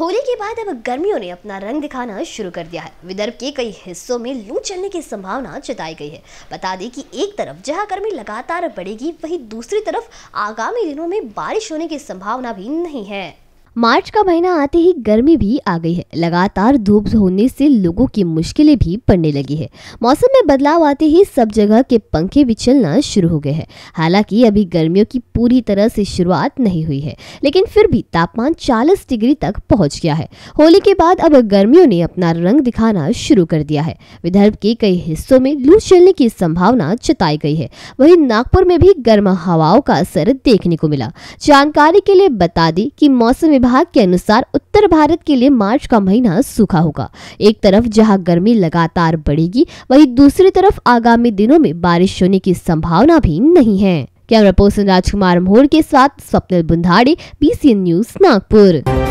होली के बाद अब गर्मियों ने अपना रंग दिखाना शुरू कर दिया है विदर्भ के कई हिस्सों में लू चलने की संभावना जताई गई है बता दें कि एक तरफ जहां गर्मी लगातार बढ़ेगी वहीं दूसरी तरफ आगामी दिनों में बारिश होने की संभावना भी नहीं है मार्च का महीना आते ही गर्मी भी आ गई है लगातार धूप होने से लोगों की मुश्किलें भी पड़ने लगी है मौसम में बदलाव आते ही सब जगह के पंखे भी चलना शुरू हो गए हैं हालांकि अभी गर्मियों की पूरी तरह से शुरुआत नहीं हुई है लेकिन फिर भी तापमान 40 डिग्री तक पहुंच गया है होली के बाद अब गर्मियों ने अपना रंग दिखाना शुरू कर दिया है विदर्भ के कई हिस्सों में लू चलने की संभावना जताई गई है वही नागपुर में भी गर्म हवाओं का असर देखने को मिला जानकारी के लिए बता दी की मौसम विभाग के अनुसार उत्तर भारत के लिए मार्च का महीना सूखा होगा एक तरफ जहां गर्मी लगातार बढ़ेगी वहीं दूसरी तरफ आगामी दिनों में बारिश होने की संभावना भी नहीं है कैमरा पर्सन राजकुमार मोहर के साथ स्वप्निल बुंधाड़े बी न्यूज नागपुर